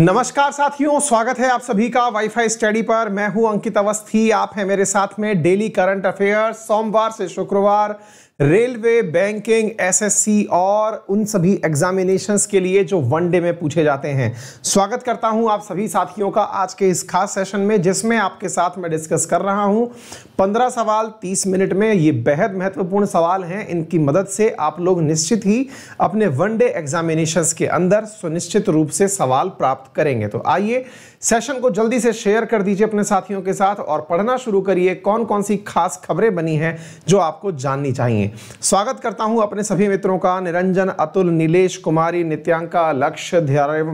नमस्कार साथियों स्वागत है आप सभी का वाईफाई स्टडी पर मैं हूं अंकित अवस्थी आप हैं मेरे साथ में डेली करंट अफेयर्स सोमवार से शुक्रवार रेलवे बैंकिंग एसएससी और उन सभी एग्जामिनेशंस के लिए जो वन डे में पूछे जाते हैं स्वागत करता हूं आप सभी साथियों का आज के इस खास सेशन में जिसमें आपके साथ मैं डिस्कस कर रहा हूं पंद्रह सवाल तीस मिनट में ये बेहद महत्वपूर्ण सवाल हैं इनकी मदद से आप लोग निश्चित ही अपने वन डे एग्जामिनेशंस के अंदर सुनिश्चित रूप से सवाल प्राप्त करेंगे तो आइए सेशन को जल्दी से शेयर कर दीजिए अपने साथियों के साथ और पढ़ना शुरू करिए कौन कौन सी खास खबरें बनी हैं जो आपको जाननी चाहिए में स्वागत करता हूं अपने सभी मित्रों का निरंजन अतुल नीलेश कुमारी नित्यांका लक्ष्य ध्यारेव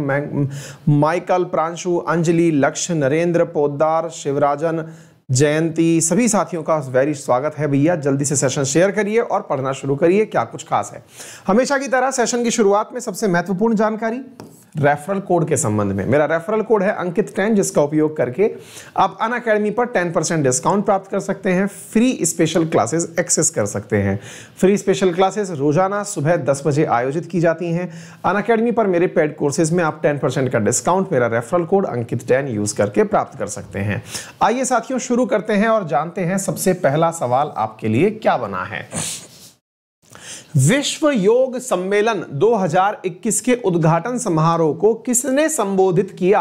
माइकल प्रांशु अंजलि लक्ष्य नरेंद्र पोदार शिवराजन जयंती सभी साथियों का वेरी स्वागत है भैया जल्दी से सेशन शेयर करिए और पढ़ना शुरू करिए क्या कुछ खास है हमेशा की तरह सेशन की शुरुआत में सबसे महत्वपूर्ण जानकारी रेफरल कोड के संबंध में मेरा रेफरल कोड है अंकित टेन जिसका उपयोग करके आप अन अकेडमी पर टेन परसेंट डिस्काउंट प्राप्त कर सकते हैं फ्री स्पेशल क्लासेस एक्सेस कर सकते हैं फ्री स्पेशल क्लासेस रोजाना सुबह दस बजे आयोजित की जाती हैं अन अकेडमी पर मेरे पेड कोर्सेज में आप टेन परसेंट का डिस्काउंट मेरा referral code Ankit ten use करके प्राप्त कर सकते हैं आइए साथियों शुरू करते हैं और जानते हैं सबसे पहला सवाल आपके लिए क्या बना है विश्व योग सम्मेलन 2021 के उद्घाटन समारोह को किसने संबोधित किया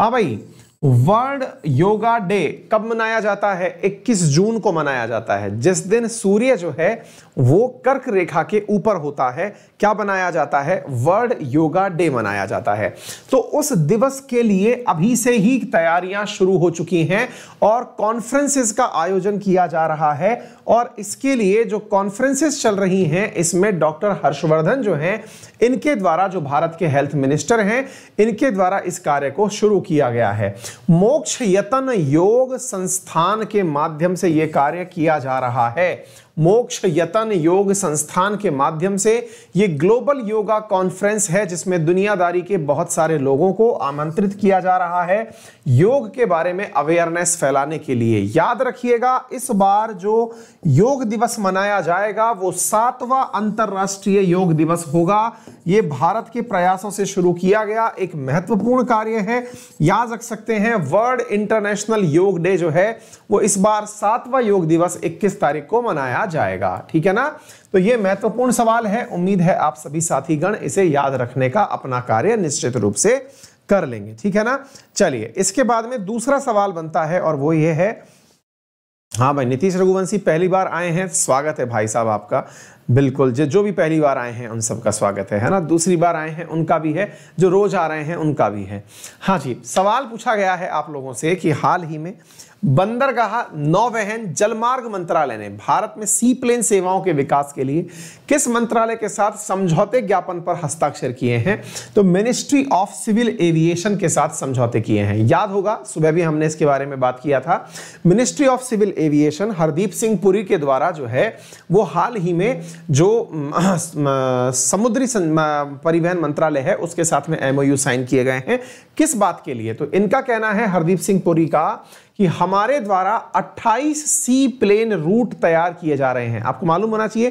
हाँ भाई वर्ल्ड योगा डे कब मनाया जाता है 21 जून को मनाया जाता है जिस दिन सूर्य जो है वो कर्क रेखा के ऊपर होता है क्या मनाया जाता है वर्ल्ड योगा डे मनाया जाता है तो उस दिवस के लिए अभी से ही तैयारियां शुरू हो चुकी हैं और कॉन्फ्रेंसेस का आयोजन किया जा रहा है और इसके लिए जो कॉन्फ्रेंसेस चल रही हैं इसमें डॉक्टर हर्षवर्धन जो हैं इनके द्वारा जो भारत के हेल्थ मिनिस्टर हैं इनके द्वारा इस कार्य को शुरू किया गया है मोक्ष यतन योग संस्थान के माध्यम से यह कार्य किया जा रहा है मोक्ष यतन योग संस्थान के माध्यम से ये ग्लोबल योगा कॉन्फ्रेंस है जिसमें दुनियादारी के बहुत सारे लोगों को आमंत्रित किया जा रहा है योग के बारे में अवेयरनेस फैलाने के लिए याद रखिएगा इस बार जो योग दिवस मनाया जाएगा वो सातवां अंतर्राष्ट्रीय योग दिवस होगा ये भारत के प्रयासों से शुरू किया गया एक महत्वपूर्ण कार्य है याद रख सकते हैं वर्ल्ड इंटरनेशनल योग डे जो है वो इस बार सातवां योग दिवस इक्कीस तारीख को मनाया बनाया जाएगा ठीक है ना तो ये महत्वपूर्ण सवाल है उम्मीद है आप सभी साथीगण इसे याद रखने का अपना कार्य निश्चित रूप से कर लेंगे ठीक है ना चलिए इसके बाद में दूसरा सवाल बनता है और वो ये है हाँ भाई नीतीश रघुवंशी पहली बार आए हैं स्वागत है भाई साहब आपका बिल्कुल जो जो भी पहली बार आए हैं उन सबका स्वागत है है ना दूसरी बार आए हैं उनका भी है जो रोज आ रहे हैं उनका भी है हाँ जी सवाल पूछा गया है आप लोगों से कि हाल ही में बंदरगाह नौवहन जलमार्ग मंत्रालय ने भारत में सी प्लेन सेवाओं के विकास के लिए किस मंत्रालय के साथ समझौते ज्ञापन पर हस्ताक्षर किए हैं तो मिनिस्ट्री ऑफ सिविल एविएशन के साथ समझौते किए हैं याद होगा सुबह भी हमने इसके बारे में बात किया था ministry of civil aviation Hardeep Singh Puri के द्वारा जो है वो हाल ही में जो समुद्री परिवहन मंत्रालय है उसके साथ में एमओयू साइन किए गए हैं किस बात के लिए तो इनका कहना है हरदीप सिंह पुरी का कि हमारे द्वारा 28 सी प्लेन रूट तैयार किए जा रहे हैं आपको मालूम होना चाहिए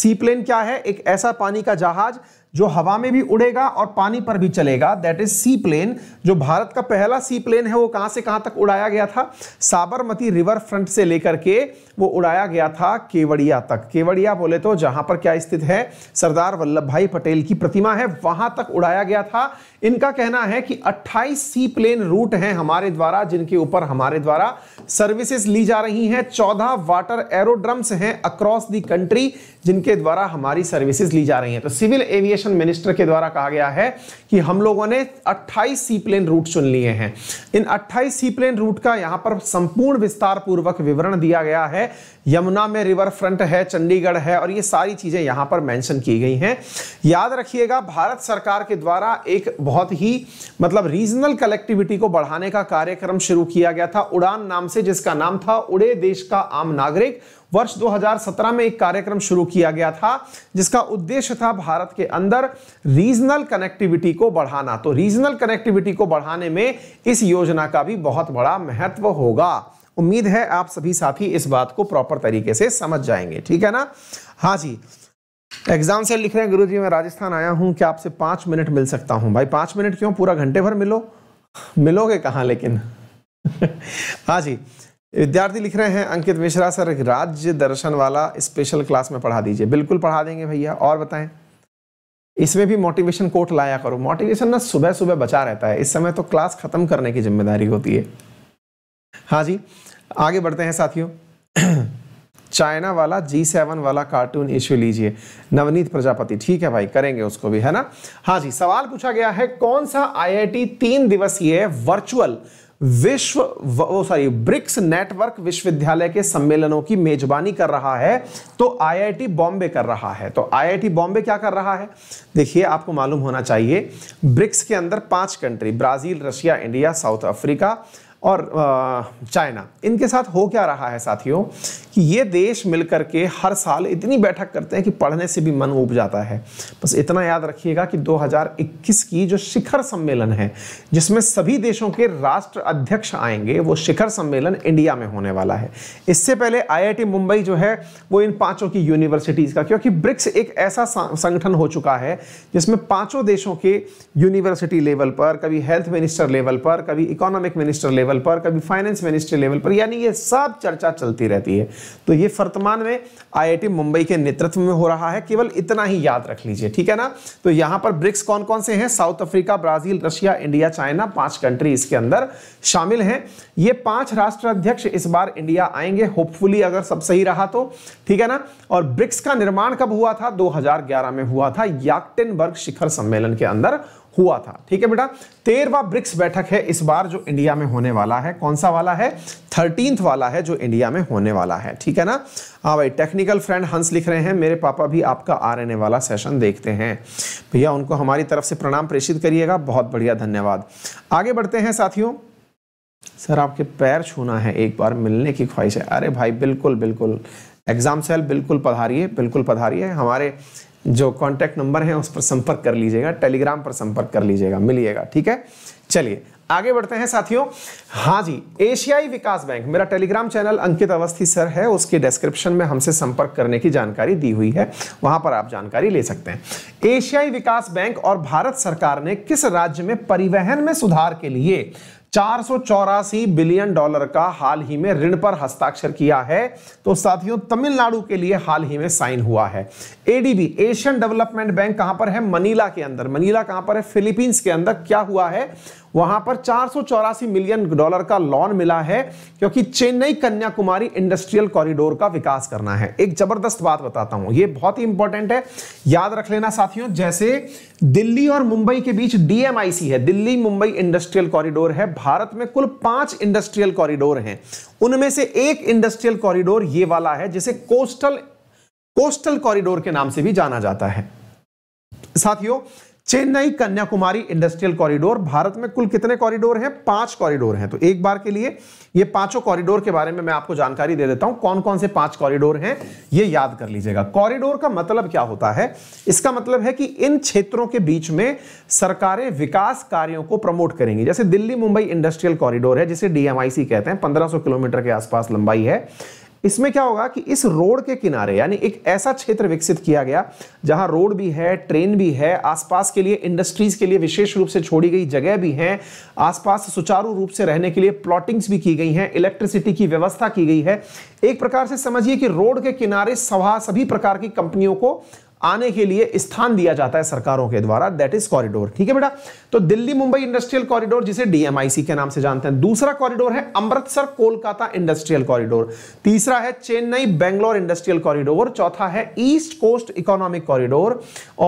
सी प्लेन क्या है एक ऐसा पानी का जहाज जो हवा में भी उड़ेगा और पानी पर भी चलेगा दैट इज सी प्लेन जो भारत का पहला सी प्लेन है वो कहां से कहां तक उड़ाया गया था साबरमती रिवर फ्रंट से लेकर के वो उड़ाया गया था केवड़िया तक केवड़िया बोले तो जहां पर क्या स्थित है सरदार वल्लभ भाई पटेल की प्रतिमा है वहां तक उड़ाया गया था इनका कहना है कि 28 सी प्लेन रूट हैं हमारे द्वारा जिनके ऊपर हमारे द्वारा सर्विसेज ली जा रही हैं चौदह वाटर एरोड्रम्स हैं अक्रॉस दी कंट्री जिनके द्वारा हमारी सर्विसेज ली जा रही हैं तो सिविल एविएशन मिनिस्टर के द्वारा कहा गया है कि हम लोगों ने 28 सी प्लेन रूट चुन लिए हैं इन 28 सी प्लेन रूट का यहाँ पर संपूर्ण विस्तार पूर्वक विवरण दिया गया है यमुना में रिवर फ्रंट है चंडीगढ़ है और ये सारी चीज़ें यहाँ पर मैंशन की गई हैं याद रखिएगा भारत सरकार के द्वारा एक बहुत ही मतलब रीजनल कलेक्टिविटी को बढ़ाने का कार्यक्रम शुरू किया गया था उड़ान नाम से से जिसका नाम था उड़े देश का आम नागरिक वर्ष 2017 में एक कार्यक्रम शुरू किया गया था जिसका उद्देश्य था भारत के अंदर रीजनल कनेक्टिविटी को बढ़ाना तो रीजनल कनेक्टिविटी को बढ़ाने में इस योजना का भी बहुत बड़ा महत्व होगा उम्मीद है आप सभी साथी इस बात को प्रॉपर तरीके से समझ जाएंगे ठीक है ना हाँ जी एग्जाम से लिख रहे हैं गुरुजी मैं राजस्थान आया हूं क्या आपसे पांच मिनट मिल सकता हूं भाई पांच मिनट क्यों पूरा घंटे भर मिलो मिलोगे कहाँ लेकिन हाँ जी विद्यार्थी लिख रहे हैं अंकित मिश्रा सर राज्य दर्शन वाला स्पेशल क्लास में पढ़ा दीजिए बिल्कुल पढ़ा देंगे भैया और बताएं इसमें भी मोटिवेशन कोट लाया करो मोटिवेशन ना सुबह सुबह बचा रहता है इस समय तो क्लास खत्म करने की जिम्मेदारी होती है हाँ जी आगे बढ़ते हैं साथियों चाइना वाला जी सेवन वाला कार्टून इश्यू लीजिए नवनीत प्रजापति ठीक है भाई करेंगे उसको भी है ना हाँ जी सवाल पूछा गया है कौन सा आईआईटी तीन दिवसीय वर्चुअल विश्व वो सॉरी ब्रिक्स नेटवर्क विश्वविद्यालय के सम्मेलनों की मेजबानी कर रहा है तो आईआईटी बॉम्बे कर रहा है तो आईआईटी बॉम्बे क्या कर रहा है देखिए आपको मालूम होना चाहिए ब्रिक्स के अंदर पांच country Brazil Russia India South Africa और चाइना इनके साथ हो क्या रहा है साथियों कि ये देश मिलकर के हर साल इतनी बैठक करते हैं कि पढ़ने से भी मन उब जाता है बस इतना याद रखिएगा कि 2021 की जो शिखर सम्मेलन है जिसमें सभी देशों के राष्ट्र अध्यक्ष आएंगे वो शिखर सम्मेलन इंडिया में होने वाला है इससे पहले आईआईटी मुंबई जो है वो इन पाँचों की यूनिवर्सिटीज़ का क्योंकि ब्रिक्स एक ऐसा संगठन हो चुका है जिसमें पाँचों देशों के यूनिवर्सिटी लेवल पर कभी हेल्थ मिनिस्टर लेवल पर कभी इकोनॉमिक मिनिस्टर लेवल लेवल पर कभी फाइनेंस मिनिस्ट्री लेवल पर यानी ये सब चर्चा चलती रहती है तो ये वर्तमान में आईआईटी मुंबई के नेतृत्व में हो रहा है केवल इतना ही याद रख लीजिए ठीक है ना तो यहाँ पर ब्रिक्स कौन कौन से हैं South Africa Brazil Russia India China पांच कंट्री इसके अंदर शामिल हैं ये पांच राष्ट्र अध्यक्ष इस बार इंडिया आएंगे होपफुली अगर सब सही रहा तो ठीक है ना और ब्रिक्स का निर्माण कब हुआ था दो में हुआ था याक्टेनबर्ग शिखर सम्मेलन के अंदर हुआ था ठीक है बेटा तेरवा ब्रिक्स बैठक है इस बार जो इंडिया में होने वाला है कौन सा वाला है थर्टींथ वाला है जो इंडिया में होने वाला है ठीक है ना हाँ भाई टेक्निकल फ्रेंड हंस लिख रहे हैं मेरे पापा भी आपका आ रहने वाला सेशन देखते हैं भैया उनको हमारी तरफ से प्रणाम प्रेषित करिएगा बहुत बढ़िया धन्यवाद आगे बढ़ते हैं साथियों सर आपके पैर छूना है एक बार मिलने की ख्वाहिश है अरे भाई बिल्कुल बिल्कुल एग्जाम सेल बिल्कुल पधारिए बिल्कुल पधारिए हमारे जो कॉन्टैक्ट नंबर है उस पर संपर्क कर लीजिएगा टेलीग्राम पर संपर्क कर लीजिएगा मिलिएगा ठीक है चलिए आगे बढ़ते हैं साथियों हाँ जी एशियाई विकास बैंक मेरा Telegram channel Ankit Awasthi sir है उसके डिस्क्रिप्शन में हमसे संपर्क करने की जानकारी दी हुई है वहां पर आप जानकारी ले सकते हैं एशियाई विकास बैंक और भारत सरकार ने किस राज्य में परिवहन में सुधार के लिए चार बिलियन डॉलर का हाल ही में ऋण पर हस्ताक्षर किया है तो साथियों तमिलनाडु के लिए हाल ही में साइन हुआ है एडीबी एशियन डेवलपमेंट बैंक कहां पर है मनीला के अंदर मनीला कहां पर है फिलीपींस के अंदर क्या हुआ है वहां पर चार मिलियन डॉलर का लोन मिला है क्योंकि चेन्नई कन्याकुमारी इंडस्ट्रियल कॉरिडोर का विकास करना है एक जबरदस्त बात बताता हूं यह बहुत ही इंपॉर्टेंट है याद रख लेना साथियों जैसे दिल्ली और मुंबई के बीच डीएमआईसी है दिल्ली मुंबई इंडस्ट्रियल कॉरिडोर है भारत में कुल पांच इंडस्ट्रियल कॉरिडोर हैं उनमें से एक इंडस्ट्रियल कॉरिडोर ये वाला है जिसे कोस्टल कोस्टल कॉरिडोर के नाम से भी जाना जाता है साथियों चेन्नई कन्याकुमारी इंडस्ट्रियल कॉरिडोर भारत में कुल कितने कॉरिडोर हैं पांच कॉरिडोर हैं तो एक बार के लिए ये पांचों कॉरिडोर के बारे में मैं आपको जानकारी दे देता हूं कौन कौन से पांच कॉरिडोर हैं ये याद कर लीजिएगा कॉरिडोर का मतलब क्या होता है इसका मतलब है कि इन क्षेत्रों के बीच में सरकारें विकास कार्यों को प्रमोट करेंगी जैसे दिल्ली मुंबई इंडस्ट्रियल कॉरिडोर है जिसे डीएमआईसी कहते हैं पंद्रह किलोमीटर के आसपास लंबाई है इसमें क्या होगा कि इस रोड के किनारे यानी एक ऐसा क्षेत्र विकसित किया गया जहां रोड भी है ट्रेन भी है आसपास के लिए इंडस्ट्रीज के लिए विशेष रूप से छोड़ी गई जगह भी हैं आसपास सुचारू रूप से रहने के लिए प्लॉटिंग्स भी की गई हैं इलेक्ट्रिसिटी की व्यवस्था की गई है एक प्रकार से समझिए कि रोड के किनारे सभा सभी प्रकार की कंपनियों को आने के लिए स्थान दिया जाता है सरकारों के द्वारा दैट इज कॉरिडोर ठीक है बेटा तो दिल्ली मुंबई इंडस्ट्रियल कॉरिडोर जिसे डीएमआईसी के नाम से जानते हैं दूसरा कॉरिडोर है अमृतसर कोलकाता इंडस्ट्रियल कॉरिडोर तीसरा है चेन्नई बेंगलोर इंडस्ट्रियल कॉरिडोर चौथा है ईस्ट कोस्ट इकोनॉमिक कॉरिडोर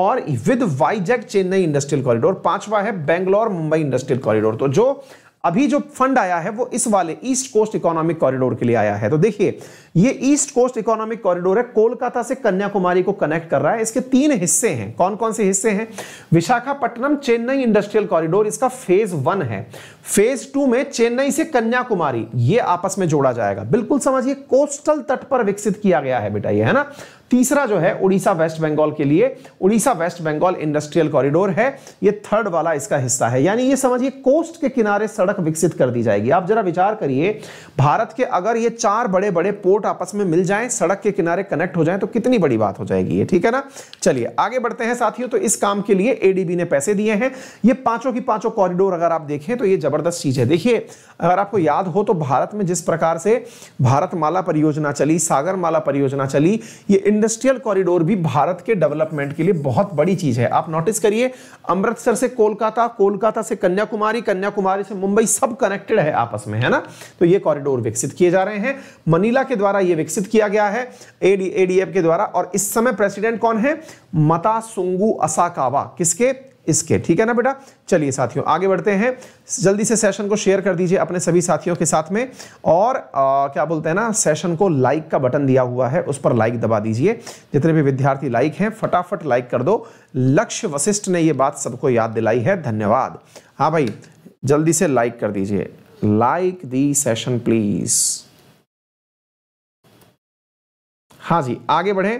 और with Vizag Chennai industrial corridor पांचवा है बेंगलोर मुंबई इंडस्ट्रियल कॉरिडोर तो जो अभी जो फंड आया है वो इस वाले ईस्ट कोस्ट इकोनॉमिक कॉरिडोर के लिए आया है तो देखिए ये ईस्ट कोस्ट इकोनॉमिक कॉरिडोर है कोलकाता से कन्याकुमारी को कनेक्ट कर रहा है इसके तीन हिस्से हैं कौन कौन से हिस्से हैं विशाखापट्टनम चेन्नई इंडस्ट्रियल कॉरिडोर इसका फेज वन है फेज टू में चेन्नई से कन्याकुमारी ये आपस में जोड़ा जाएगा बिल्कुल समझिए कोस्टल तट पर विकसित किया गया है बेटा ये है ना तीसरा जो है उड़ीसा वेस्ट बंगाल के लिए Orissa West Bengal industrial corridor है ये थर्ड वाला इसका हिस्सा है यानी ये समझिए कोस्ट के किनारे सड़क विकसित कर दी जाएगी आप जरा विचार करिए भारत के अगर ये चार बड़े बड़े पोर्ट बोट आपस में मिल जाएं सड़क के किनारे कनेक्ट हो जाएं तो कितनी बड़ी बात हो जाएगी ये ठीक है ना चलिए आगे बढ़ते हैं साथियों तो इस काम के लिए एडीबी ने पैसे दिए हैं ये पांचों की पांचों कॉरिडोर अगर आप देखें तो ये जबरदस्त चीज है देखिए अगर आपको याद हो तो भारत में जिस प्रकार से भारत माला परियोजना चली सागर माला परियोजना चली ये इंडस्ट्रियल कॉरिडोर भी भारत के डेवलपमेंट के लिए बहुत बड़ी चीज है आप नोटिस करिए अमृतसर से कोलकाता कोलकाता से कन्याकुमारी कन्याकुमारी से मुंबई सब कनेक्टेड है आपस में है ना तो ये कॉरिडोर विकसित किए जा रहे हैं मनीला के द्वारा द्वारा यह विकसित किया गया है एडीएफ के द्वारा और इस समय प्रेसिडेंट कौन है मता सुंगू असाकावा किसके इसके ठीक है ना बेटा चलिए साथियों आगे बढ़ते हैं जल्दी से सेशन को शेयर कर दीजिए अपने सभी साथियों के साथ में और आ, क्या बोलते हैं ना सेशन को लाइक का बटन दिया हुआ है उस पर लाइक दबा दीजिए जितने भी विद्यार्थी लाइक हैं फटाफट लाइक कर दो लक्ष्य वशिष्ठ ने यह बात सबको याद दिलाई है धन्यवाद हाँ भाई जल्दी से लाइक कर दीजिए लाइक दी सेशन प्लीज़ हाँ जी आगे बढ़े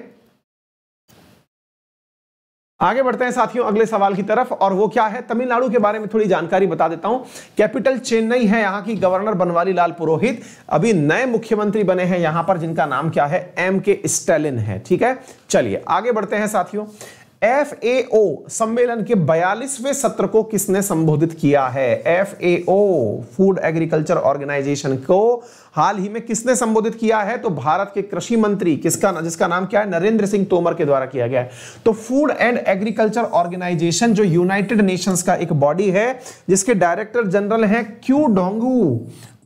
आगे बढ़ते हैं साथियों अगले सवाल की तरफ और वो क्या है तमिलनाडु के बारे में थोड़ी जानकारी बता देता हूं कैपिटल चेन्नई है यहाँ की गवर्नर बनवारी लाल पुरोहित अभी नए मुख्यमंत्री बने हैं यहां पर जिनका नाम क्या है एम के स्टेलिन है ठीक है चलिए आगे बढ़ते हैं साथियों एफ ए ओ सम्मेलन के बयालीसवें सत्र को किसने संबोधित किया है F A O food agriculture organization को हाल ही में किसने संबोधित किया है तो भारत के कृषि मंत्री किसका जिसका नाम क्या है नरेंद्र सिंह तोमर के द्वारा किया गया है तो फूड एंड एग्रीकल्चर ऑर्गेनाइजेशन जो यूनाइटेड नेशंस का एक बॉडी है जिसके डायरेक्टर जनरल हैं क्यू डोंगू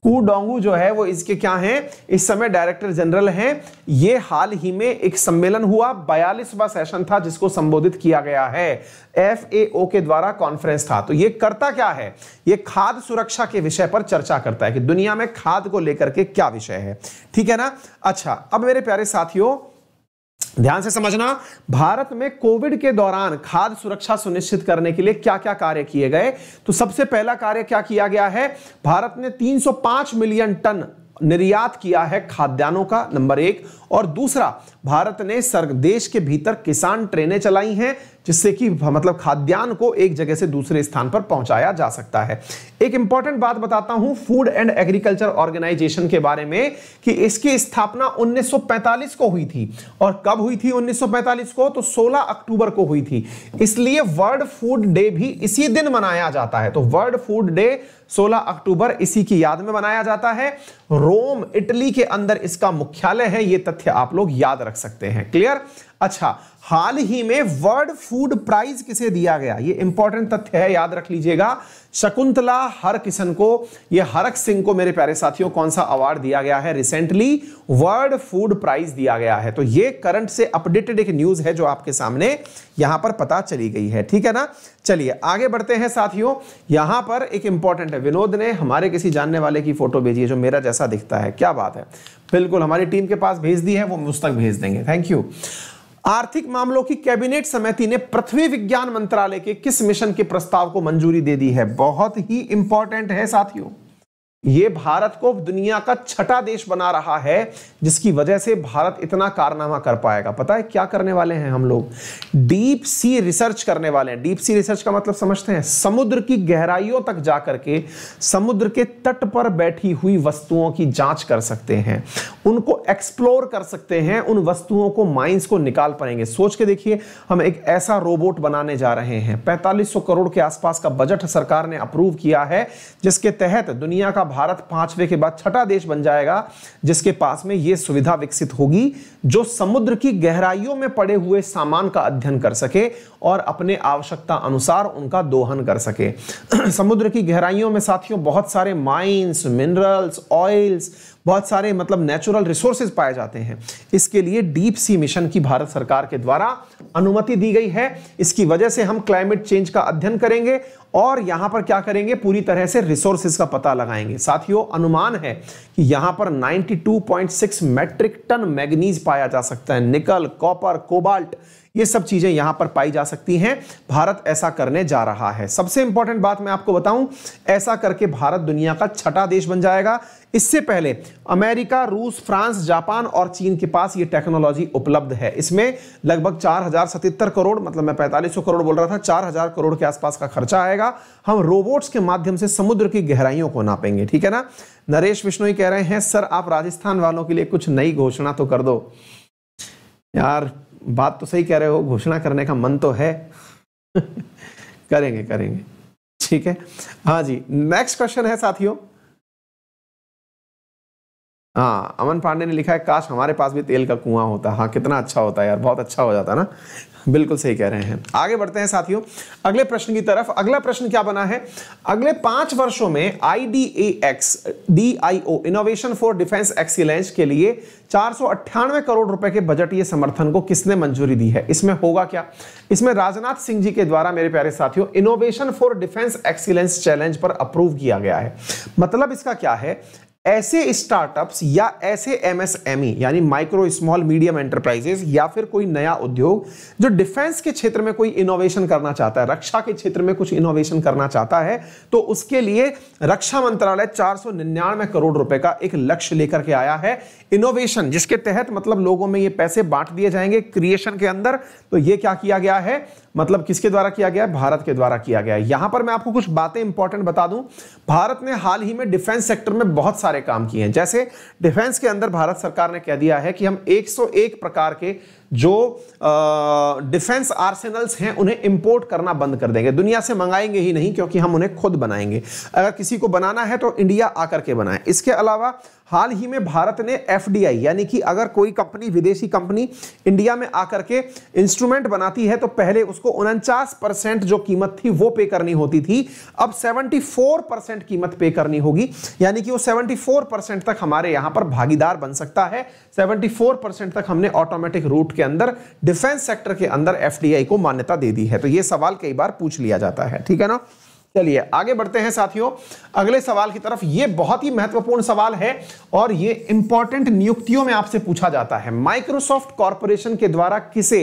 कू डोंगू जो है वो इसके क्या हैं इस समय डायरेक्टर जनरल हैं ये हाल ही में एक सम्मेलन हुआ बयालीसवा सेशन था जिसको संबोधित किया गया है एफएओ के द्वारा कॉन्फ्रेंस था तो ये करता क्या है ये खाद सुरक्षा के विषय पर चर्चा करता है कि दुनिया में खाद को लेकर के क्या विषय है ठीक है ना अच्छा अब मेरे प्यारे साथियों ध्यान से समझना भारत में कोविड के दौरान खाद्य सुरक्षा सुनिश्चित करने के लिए क्या क्या कार्य किए गए तो सबसे पहला कार्य क्या किया गया है भारत ने 305 मिलियन टन निर्यात किया है खाद्यान्नों का नंबर एक और दूसरा भारत ने सर देश के भीतर किसान ट्रेनें चलाई हैं जिससे कि मतलब खाद्यान्न को एक जगह से दूसरे स्थान पर पहुंचाया जा सकता है एक इंपॉर्टेंट बात बताता हूं फूड एंड एग्रीकल्चर ऑर्गेनाइजेशन के बारे में कि इसकी स्थापना 1945 को हुई थी और कब हुई थी 1945 को तो 16 अक्टूबर को हुई थी इसलिए वर्ल्ड फूड डे भी इसी दिन मनाया जाता है तो वर्ल्ड फूड डे 16 अक्टूबर इसी की याद में मनाया जाता है रोम इटली के अंदर इसका मुख्यालय है यह तथ्य आप लोग याद रखें रख सकते हैं क्लियर अच्छा हाल ही में वर्ल्ड फूड प्राइज किसे दिया गया ये इंपॉर्टेंट तथ्य है याद रख लीजिएगा शकुंतला हर किशन को ये हरक सिंह को मेरे प्यारे साथियों कौन सा अवार्ड दिया गया है रिसेंटली वर्ल्ड फूड प्राइज दिया गया है तो ये करंट से अपडेटेड एक न्यूज है जो आपके सामने यहां पर पता चली गई है ठीक है ना चलिए आगे बढ़ते हैं साथियों यहां पर एक इंपॉर्टेंट है विनोद ने हमारे किसी जानने वाले की फोटो भेजी है जो मेरा जैसा दिखता है क्या बात है बिल्कुल हमारी टीम के पास भेज दी है वो मुझ तक भेज देंगे थैंक यू आर्थिक मामलों की कैबिनेट समिति ने पृथ्वी विज्ञान मंत्रालय के किस मिशन के प्रस्ताव को मंजूरी दे दी है बहुत ही इंपॉर्टेंट है साथियों ये भारत को दुनिया का छठा देश बना रहा है जिसकी वजह से भारत इतना कारनामा कर पाएगा पता है क्या करने वाले हैं हम लोग डीप सी रिसर्च करने वाले हैं डीप सी रिसर्च का मतलब समझते हैं समुद्र की गहराइयों तक जाकर के समुद्र के तट पर बैठी हुई वस्तुओं की जांच कर सकते हैं उनको एक्सप्लोर कर सकते हैं उन वस्तुओं को माइंस को निकाल पाएंगे सोच के देखिए हम एक ऐसा रोबोट बनाने जा रहे हैं पैंतालीस करोड़ के आसपास का बजट सरकार ने अप्रूव किया है जिसके तहत दुनिया का भारत पांचवे के बाद छठा देश बन जाएगा जिसके पास में ये सुविधा विकसित होगी जो समुद्र की गहराइयों में पड़े हुए सामान का अध्ययन कर सके और अपने आवश्यकता अनुसार उनका दोहन कर सके समुद्र की गहराइयों में साथियों बहुत सारे माइंस मिनरल्स ऑयल्स बहुत सारे मतलब नेचुरल रिसोर्सेज पाए जाते हैं इसके लिए डीप सी मिशन की भारत सरकार के द्वारा अनुमति दी गई है इसकी वजह से हम क्लाइमेट चेंज का अध्ययन करेंगे और यहां पर क्या करेंगे पूरी तरह से रिसोर्सेज का पता लगाएंगे साथियों अनुमान है कि यहां पर 92.6 मैट्रिक टन मैग्नीज पाया जा सकता है निकल कॉपर कोबाल्ट ये सब चीजें यहां पर पाई जा सकती हैं भारत ऐसा करने जा रहा है सबसे इंपॉर्टेंट बात मैं आपको बताऊं ऐसा करके भारत दुनिया का छठा देश बन जाएगा इससे पहले अमेरिका रूस फ्रांस जापान और चीन के पास ये टेक्नोलॉजी उपलब्ध है इसमें लगभग चार करोड़ मतलब मैं पैंतालीस करोड़ बोल रहा था चार करोड़ के आसपास का खर्चा आएगा जाएगा हम रोबोट्स के माध्यम से समुद्र की गहराइयों को नापेंगे ठीक है ना नरेश विष्णु कह रहे हैं सर आप राजस्थान वालों के लिए कुछ नई घोषणा तो कर दो यार बात तो सही कह रहे हो घोषणा करने का मन तो है करेंगे करेंगे ठीक है हाँ जी नेक्स्ट क्वेश्चन है साथियों हाँ अमन पांडे ने लिखा है काश हमारे पास भी तेल का कुआं होता हाँ कितना अच्छा होता है यार बहुत अच्छा हो जाता ना बिल्कुल सही कह रहे हैं आगे बढ़ते हैं साथियों अगले प्रश्न की तरफ अगला प्रश्न क्या बना है अगले पांच वर्षों में I D A X D I O innovation for defence excellence के लिए चार करोड़ रुपए के बजटीय समर्थन को किसने मंजूरी दी है इसमें होगा क्या इसमें राजनाथ सिंह जी के द्वारा मेरे प्यारे साथियों innovation for defence excellence challenge पर अप्रूव किया गया है मतलब इसका क्या है ऐसे स्टार्टअप्स या ऐसे एमएसएमई e, यानी माइक्रो स्मॉल मीडियम एंटरप्राइजेस या फिर कोई नया उद्योग जो डिफेंस के क्षेत्र में कोई इनोवेशन करना चाहता है रक्षा के क्षेत्र में कुछ इनोवेशन करना चाहता है तो उसके लिए रक्षा मंत्रालय चार सौ निन्यानवे करोड़ रुपए का एक लक्ष्य लेकर के आया है इनोवेशन जिसके तहत मतलब लोगों में ये पैसे बांट दिए जाएंगे क्रिएशन के अंदर तो ये क्या किया गया है मतलब किसके द्वारा किया गया है भारत के द्वारा किया गया है यहां पर मैं आपको कुछ बातें इंपॉर्टेंट बता दूं भारत ने हाल ही में डिफेंस सेक्टर में बहुत सारे काम किए हैं जैसे डिफेंस के अंदर भारत सरकार ने कह दिया है कि हम 101 प्रकार के जो डिफेंस आर्सेनल्स हैं उन्हें इंपोर्ट करना बंद कर देंगे दुनिया से मंगाएंगे ही नहीं क्योंकि हम उन्हें खुद बनाएंगे अगर किसी को बनाना है तो इंडिया आकर के बनाए इसके अलावा हाल ही में भारत ने एफ यानी कि अगर कोई कंपनी विदेशी कंपनी इंडिया में आकर के इंस्ट्रूमेंट बनाती है तो पहले उसको उनचास परसेंट जो कीमत थी वो पे करनी होती थी अब 74 परसेंट कीमत पे करनी होगी यानी कि वो 74 परसेंट तक हमारे यहां पर भागीदार बन सकता है 74 परसेंट तक हमने ऑटोमेटिक रूट के अंदर डिफेंस सेक्टर के अंदर एफडीआई को मान्यता दे दी है तो ये सवाल कई बार पूछ लिया जाता है ठीक है ना चलिए आगे बढ़ते हैं साथियों अगले सवाल की तरफ ये बहुत ही महत्वपूर्ण सवाल है और ये इंपॉर्टेंट नियुक्तियों में आपसे पूछा जाता है माइक्रोसॉफ्ट कॉरपोरेशन के द्वारा किसे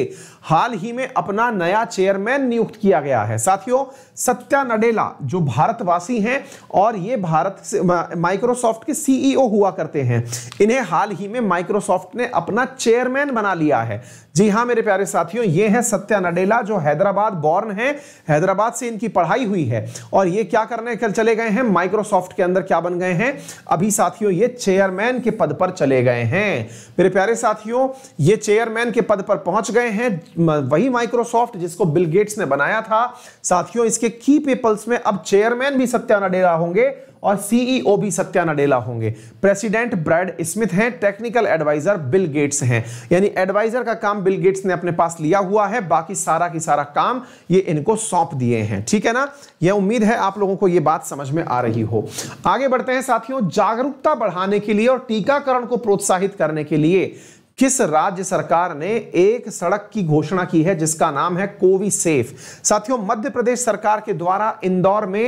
हाल ही में अपना नया चेयरमैन नियुक्त किया गया है साथियों सत्या नडेला जो भारतवासी हैं और ये भारत माइक्रोसॉफ्ट के सीईओ e हुआ करते हैं इन्हें हाल ही में माइक्रोसॉफ्ट ने अपना चेयरमैन बना लिया है जी हाँ मेरे प्यारे साथियों ये हैं सत्या नडेला जो हैदराबाद बॉर्न हैं हैदराबाद से इनकी पढ़ाई हुई है और ये क्या करने कर चले गए हैं माइक्रोसॉफ्ट के अंदर क्या बन गए हैं अभी साथियों ये चेयरमैन के पद पर चले गए हैं मेरे प्यारे साथियों ये चेयरमैन के पद पर पहुंच गए हैं वही माइक्रोसॉफ्ट जिसको बिल गेट्स ने बनाया था साथियों इसके की पीपल्स में अब चेयरमैन भी सत्या नडेला होंगे और सीईओ e भी सत्या नडेला होंगे प्रेसिडेंट ब्रैड स्मिथ हैं टेक्निकल एडवाइजर बिल गेट्स हैं यानी एडवाइजर का काम बिल गेट्स ने अपने पास लिया हुआ है बाकी सारा की सारा काम ये इनको सौंप दिए हैं ठीक है ना यह उम्मीद है आप लोगों को यह बात समझ में आ रही हो आगे बढ़ते हैं साथियों जागरूकता बढ़ाने के लिए और टीकाकरण को प्रोत्साहित करने के लिए किस राज्य सरकार ने एक सड़क की घोषणा की है जिसका नाम है कोवी सेफ साथियों मध्य प्रदेश सरकार के द्वारा इंदौर में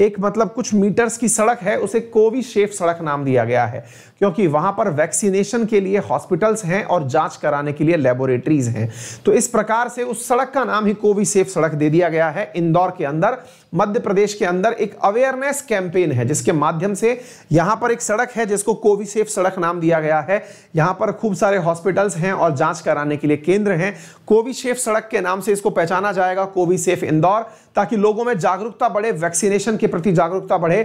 एक मतलब कुछ मीटर्स की सड़क है उसे कोवी सेफ सड़क नाम दिया गया है क्योंकि वहां पर वैक्सीनेशन के लिए हॉस्पिटल्स हैं और जांच कराने के लिए लेबोरेटरीज हैं तो इस प्रकार से उस सड़क का नाम ही कोवी सेफ सड़क दे दिया गया है इंदौर के अंदर मध्य प्रदेश के अंदर एक अवेयरनेस कैंपेन है जिसके माध्यम से यहां पर एक सड़क है जिसको कोविसेफ सड़क नाम दिया गया है यहां पर खूब सारे हॉस्पिटल्स हैं और जांच कराने के लिए केंद्र हैं कोविशेफ सड़क के नाम से इसको पहचाना जाएगा कोविसेफ इंदौर ताकि लोगों में जागरूकता बढ़े वैक्सीनेशन के प्रति जागरूकता बढ़े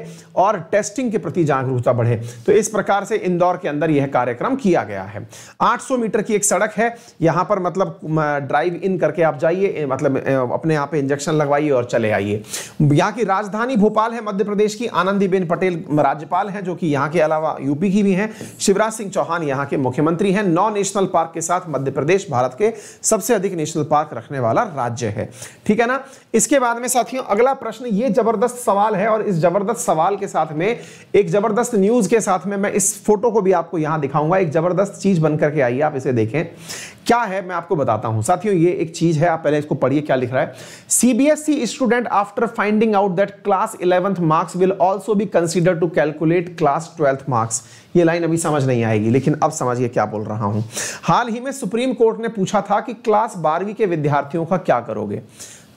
और टेस्टिंग के प्रति जागरूकता बढ़े तो इस प्रकार से इंदौर के अंदर यह कार्यक्रम किया गया है 800 मीटर की एक सड़क है यहां पर मतलब ड्राइव इन करके आप जाइए मतलब अपने यहाँ पे इंजेक्शन लगवाइए और चले आइए यहाँ की राजधानी भोपाल है मध्य प्रदेश की आनंदीबेन पटेल राज्यपाल है जो कि यहाँ के अलावा यूपी की भी है शिवराज सिंह चौहान यहाँ के मुख्यमंत्री हैं नौ नेशनल पार्क के साथ मध्य प्रदेश भारत के सबसे अधिक नेशनल पार्क रखने वाला राज्य है ठीक है ना इसके बाद बाद में साथियों अगला प्रश्न ये जबरदस्त सवाल है और इस जबरदस्त सवाल के साथ में एक जबरदस्त न्यूज के साथ में मैं इस फोटो को भी आपको यहां दिखाऊंगा एक जबरदस्त चीज बनकर के आई आप इसे देखें क्या है मैं आपको बताता हूं साथियों ये एक चीज है आप पहले इसको पढ़िए क्या लिख रहा है CBSE student after finding out that class eleventh marks will also be consider to calculate class twelfth marks ये लाइन अभी समझ नहीं आएगी लेकिन अब समझिए क्या बोल रहा हूं हाल ही में सुप्रीम कोर्ट ने पूछा था कि क्लास बारहवीं के विद्यार्थियों का क्या करोगे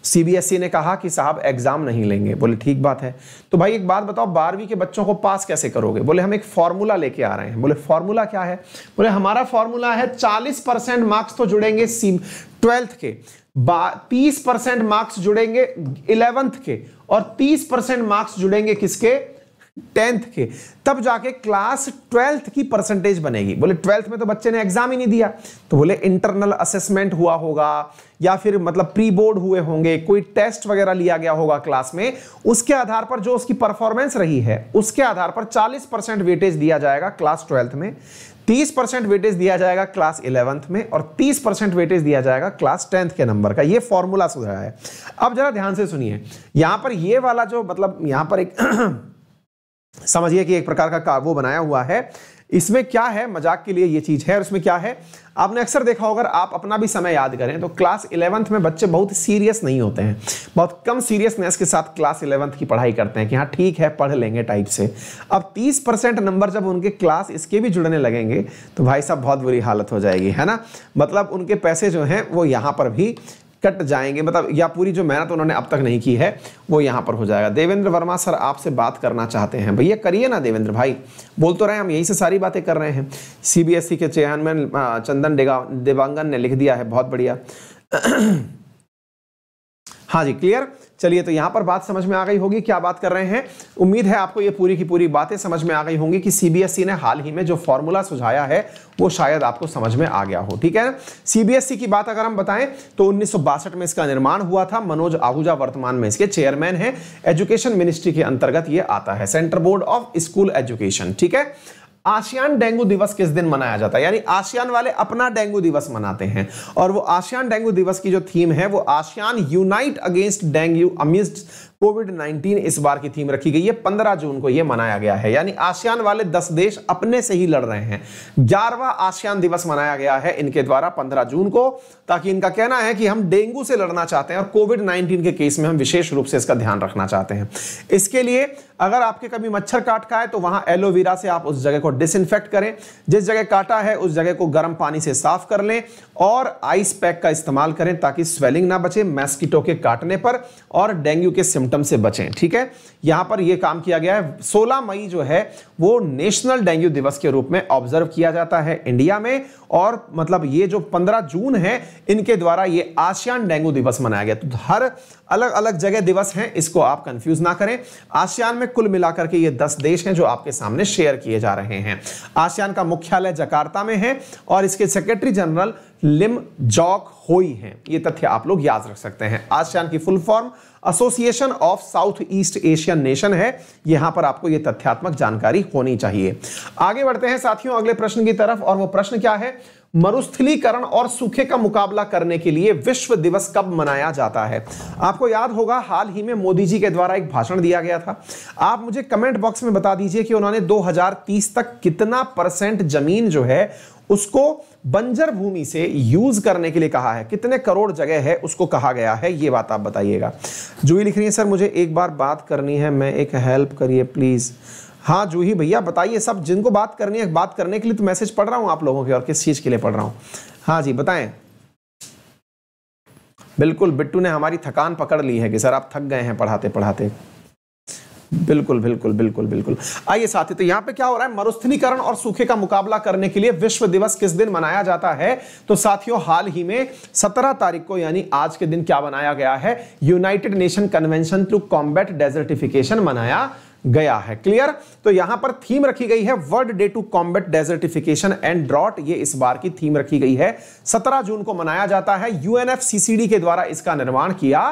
सीबीएसई e ने कहा कि साहब एग्जाम नहीं लेंगे बोले ठीक बात है तो भाई एक बात बताओ बारहवीं के बच्चों को पास कैसे करोगे बोले हम एक फॉर्मूला लेके आ रहे हैं बोले फॉर्मूला क्या है बोले हमारा फॉर्मूला है चालीस परसेंट मार्क्स तो जुड़ेंगे ट्वेल्थ के तीस परसेंट मार्क्स जुड़ेंगे इलेवेंथ के और तीस परसेंट मार्क्स जुड़ेंगे किसके टेंथ के तब जाके क्लास ट्वेल्थ की परसेंटेज बनेगी बोले ट्वेल्थ में तो बच्चे ने एग्जाम ही नहीं दिया तो बोले इंटरनल असेसमेंट हुआ होगा या फिर मतलब प्री बोर्ड हुए होंगे कोई टेस्ट वगैरह लिया गया होगा क्लास में उसके आधार पर जो उसकी परफॉर्मेंस रही है उसके आधार पर 40 परसेंट वेटेज दिया जाएगा क्लास ट्वेल्थ में 30 परसेंट वेटेज दिया जाएगा क्लास इलेवंथ में और 30 परसेंट वेटेज दिया जाएगा क्लास टेंथ के नंबर का ये फॉर्मूला सुधरा है अब जरा ध्यान से सुनिए यहां पर ये वाला जो मतलब यहां पर एक समझिए कि एक प्रकार का वो बनाया हुआ है इसमें क्या है मजाक के लिए ये चीज है और इसमें क्या है आपने अक्सर देखा होगा आप अपना भी समय याद करें तो क्लास इलेवंथ में बच्चे बहुत सीरियस नहीं होते हैं बहुत कम सीरियसनेस के साथ क्लास इलेवंथ की पढ़ाई करते हैं कि हाँ ठीक है पढ़ लेंगे टाइप से अब 30 परसेंट नंबर जब उनके क्लास इसके भी जुड़ने लगेंगे तो भाई साहब बहुत बुरी हालत हो जाएगी है ना मतलब उनके पैसे जो हैं वो यहाँ पर भी कट जाएंगे मतलब या पूरी जो मेहनत उन्होंने अब तक नहीं की है वो यहाँ पर हो जाएगा देवेंद्र वर्मा सर आपसे बात करना चाहते हैं भैया करिए ना देवेंद्र भाई बोल तो रहे हम यहीं से सारी बातें कर रहे हैं सीबीएसई e के चेयरमैन चंदन देवांगन ने लिख दिया है बहुत बढ़िया हाँ जी क्लियर चलिए तो यहां पर बात समझ में आ गई होगी क्या बात कर रहे हैं उम्मीद है आपको ये पूरी की पूरी बातें समझ में आ गई होंगी कि सीबीएसई e ने हाल ही में जो फॉर्मूला सुझाया है वो शायद आपको समझ में आ गया हो ठीक है सीबीएसई e की बात अगर हम बताएं तो उन्नीस में इसका निर्माण हुआ था मनोज आहूजा वर्तमान में इसके चेयरमैन है एजुकेशन मिनिस्ट्री के अंतर्गत ये आता है centre board of school education ठीक है आसियान डेंगू दिवस किस दिन मनाया जाता है यानी आसियान वाले अपना डेंगू दिवस मनाते हैं और वो आसियान डेंगू दिवस की जो थीम है वो ASEAN unite against dengue amidst COVID 19 इस बार की थीम रखी गई है 15 जून को यह मनाया गया है यानी आसियान वाले 10 देश अपने से ही लड़ रहे हैं ग्यारहवा आसियान दिवस मनाया गया है इनके द्वारा 15 जून को ताकि इनका कहना है कि हम डेंगू से लड़ना चाहते हैं और कोविड 19 के केस में हम विशेष रूप से इसका ध्यान रखना चाहते हैं इसके लिए अगर आपके कभी मच्छर काट का है तो वहां एलोवेरा से आप उस जगह को डिसइनफेक्ट करें जिस जगह काटा है उस जगह को गर्म पानी से साफ कर लें और आइस पैक का इस्तेमाल करें ताकि स्वेलिंग ना बचे मैस्किटो के काटने पर और डेंगू के सिम सिम्टम से बचें ठीक है यहां पर यह काम किया गया है 16 मई जो है वो नेशनल डेंगू दिवस के रूप में ऑब्जर्व किया जाता है इंडिया में और मतलब ये जो 15 जून है इनके द्वारा ये आसियान डेंगू दिवस मनाया गया तो हर अलग अलग जगह दिवस हैं इसको आप कंफ्यूज ना करें आसियान में कुल मिलाकर के ये दस देश हैं जो आपके सामने शेयर किए जा रहे हैं आसियान का मुख्यालय जकार्ता में है और इसके सेक्रेटरी जनरल लिम जॉक होई हैं ये तथ्य आप लोग याद रख सकते हैं आसियान की full form association of south east Asian nation है यहां पर आपको यह तथ्यात्मक जानकारी होनी चाहिए आगे बढ़ते हैं साथियों अगले प्रश्न की तरफ और वो प्रश्न क्या है मरुस्थलीकरण और सूखे का मुकाबला करने के लिए विश्व दिवस कब मनाया जाता है आपको याद होगा हाल ही में मोदी जी के द्वारा एक भाषण दिया गया था आप मुझे कमेंट बॉक्स में बता दीजिए कि उन्होंने 2030 तक कितना परसेंट जमीन जो है उसको बंजर भूमि से यूज करने के लिए कहा है कितने करोड़ जगह है उसको कहा गया है ये बात आप बताइएगा जूही लिख रही है सर मुझे एक बार बात करनी है मैं एक हेल्प करिए प्लीज़ हाँ जूही भैया बताइए सब जिनको बात करनी है बात करने के लिए तो मैसेज पढ़ रहा हूँ आप लोगों के और किस चीज़ के लिए पढ़ रहा हूँ हाँ जी बताएं बिल्कुल बिट्टू ने हमारी थकान पकड़ ली है कि सर आप थक गए हैं पढ़ाते पढ़ाते बिल्कुल बिल्कुल बिल्कुल बिल्कुल आइए साथी तो यहाँ पे क्या हो रहा है मरुस्थलीकरण और सूखे का मुकाबला करने के लिए विश्व दिवस किस दिन मनाया जाता है तो साथियों हाल ही में 17 तारीख को यानी आज के दिन क्या बनाया गया है united nation convention to combat desertification मनाया गया है क्लियर तो यहां पर थीम रखी गई है world day to combat desertification and drought ये इस बार की थीम रखी गई है 17 जून को मनाया जाता है यूएनएफसीसीडी के द्वारा इसका निर्माण किया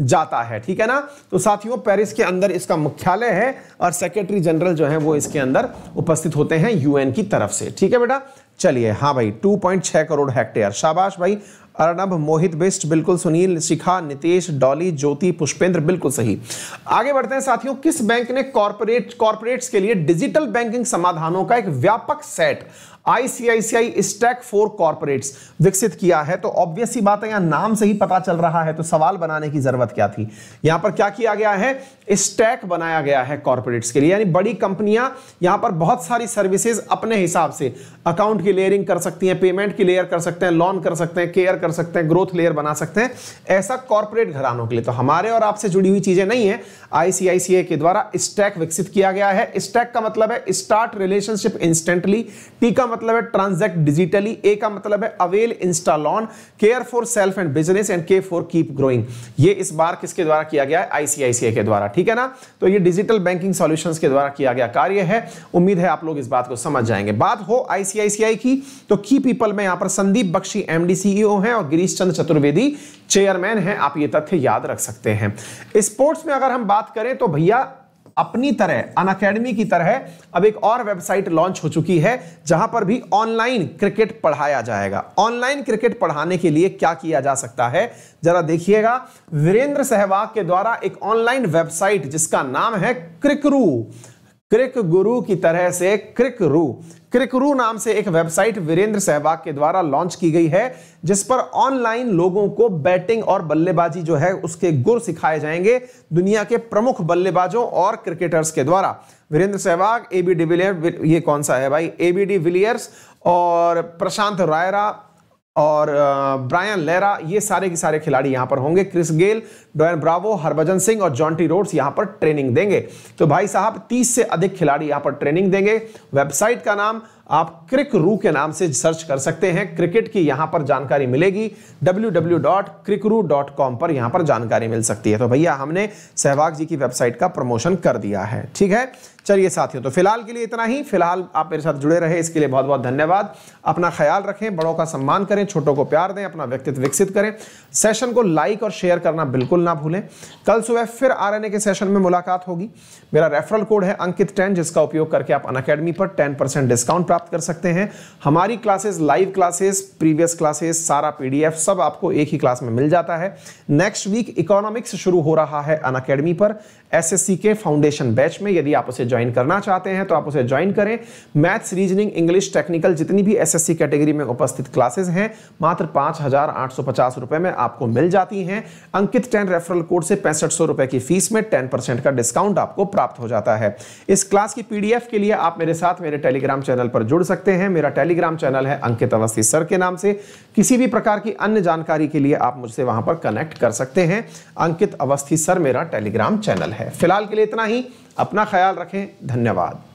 जाता है ठीक है ना तो साथियों पेरिस के अंदर इसका मुख्यालय है और सेक्रेटरी जनरल जो है वो इसके अंदर उपस्थित होते हैं यूएन की तरफ से ठीक है बेटा चलिए हाँ भाई 2.6 करोड़ हेक्टेयर शाबाश भाई अर्णब मोहित बिस्ट बिल्कुल सुनील शिखा नितेश डॉली ज्योति पुष्पेंद्र बिल्कुल सही आगे बढ़ते हैं साथियों किस बैंक ने कॉर्पोरेट कॉर्पोरेट्स के लिए डिजिटल बैंकिंग समाधानों का एक व्यापक set ICICI stack for corporates विकसित किया है तो ऑब्वियस ही बात है यहां नाम से ही पता चल रहा है तो सवाल बनाने की जरूरत क्या थी यहां पर क्या किया गया है स्टैक बनाया गया है कॉर्पोरेट्स के लिए यानी बड़ी कंपनियां यहां पर बहुत सारी सर्विसेज अपने हिसाब से अकाउंट की लेयरिंग कर सकती हैं पेमेंट की लेयर कर सकते हैं लोन कर सकते हैं केयर कर सकते हैं ग्रोथ लेयर बना सकते हैं ऐसा कॉर्पोरेट घरानों के लिए तो हमारे और आपसे जुड़ी हुई चीजें नहीं है आईसीआईसीआई के द्वारा स्टैक विकसित किया गया है स्टैक का मतलब है स्टार्ट रिलेशनशिप इंस्टेंटली टीका मतलब है ट्रांजेक्ट डिजिटली ए का मतलब है avail install on care for self and business and K for keep growing ये इस बार किसके द्वारा किया गया है आईसीआईसीआई के द्वारा ठीक है ना तो ये डिजिटल बैंकिंग सॉल्यूशंस के द्वारा किया गया कार्य है उम्मीद है आप लोग इस बात को समझ जाएंगे बात हो आईसीआईसीआई की तो की पीपल में यहां पर Sandeep Bakhshi MD CEO e हैं और गिरीश चंद्र चतुर्वेदी चेयरमैन हैं आप ये तथ्य याद रख सकते हैं स्पोर्ट्स में अगर हम बात करें तो भैया अपनी तरह अन अकेडमी की तरह अब एक और वेबसाइट लॉन्च हो चुकी है जहां पर भी ऑनलाइन क्रिकेट पढ़ाया जाएगा ऑनलाइन क्रिकेट पढ़ाने के लिए क्या किया जा सकता है जरा देखिएगा वीरेंद्र सहवाग के द्वारा एक ऑनलाइन वेबसाइट जिसका नाम है क्रिकरू क्रिक गुरु की तरह से क्रिक रू क्रिक रू नाम से एक वेबसाइट वीरेंद्र सहवाग के द्वारा लॉन्च की गई है जिस पर ऑनलाइन लोगों को बैटिंग और बल्लेबाजी जो है उसके गुर सिखाए जाएंगे दुनिया के प्रमुख बल्लेबाजों और क्रिकेटर्स के द्वारा Virender Sehwag A B de Villiers ये कौन सा है भाई ए बी डी विलियर्स और प्रशांत रायरा और ब्रायन लेरा ये सारे के सारे खिलाड़ी यहां पर होंगे Chris Gayle Dwayne Bravo Harbhajan Singh और जॉन्टी रोड्स यहाँ पर ट्रेनिंग देंगे तो भाई साहब 30 से अधिक खिलाड़ी यहाँ पर ट्रेनिंग देंगे वेबसाइट का नाम आप क्रिक रू के नाम से सर्च कर सकते हैं क्रिकेट की यहां पर जानकारी मिलेगी डब्ल्यू पर यहाँ पर जानकारी मिल सकती है तो भैया हमने सहवाग जी की वेबसाइट का प्रमोशन कर दिया है ठीक है चलिए साथियों तो फिलहाल के लिए इतना ही फिलहाल आप मेरे साथ जुड़े रहे इसके लिए बहुत बहुत धन्यवाद अपना ख्याल रखें बड़ों का सम्मान करें छोटों को प्यार दें अपना व्यक्तित्व विकसित करें सेशन को लाइक और शेयर करना बिल्कुल ना भूलें कल सुबह फिर आर के सेशन में मुलाकात होगी मेरा रेफरल कोड है अंकित टेन जिसका उपयोग करके आप अन पर टेन डिस्काउंट प्राप्त कर सकते हैं हमारी classes live classes previous classes सारा पीडीएफ सब आपको एक ही क्लास में मिल जाता है नेक्स्ट वीक इकोनॉमिक्स शुरू हो रहा है अन पर एस के फाउंडेशन बैच में यदि आप उसे ज्वाइन करना चाहते हैं तो आप उसे ज्वाइन करें मैथ्स रीजनिंग इंग्लिश टेक्निकल जितनी भी एस कैटेगरी में उपस्थित क्लासेस हैं मात्र पाँच हज़ार में आपको मिल जाती हैं अंकित टेन रेफरल कोड से पैंसठ सौ की फीस में टेन का डिस्काउंट आपको प्राप्त हो जाता है इस क्लास की पी के लिए आप मेरे साथ मेरे टेलीग्राम चैनल पर जुड़ सकते हैं मेरा टेलीग्राम चैनल है अंकित अवस्थी सर के नाम से किसी भी प्रकार की अन्य जानकारी के लिए आप मुझसे वहां पर कनेक्ट कर सकते हैं अंकित अवस्थी सर मेरा टेलीग्राम चैनल है फिलहाल के लिए इतना ही अपना ख्याल रखें धन्यवाद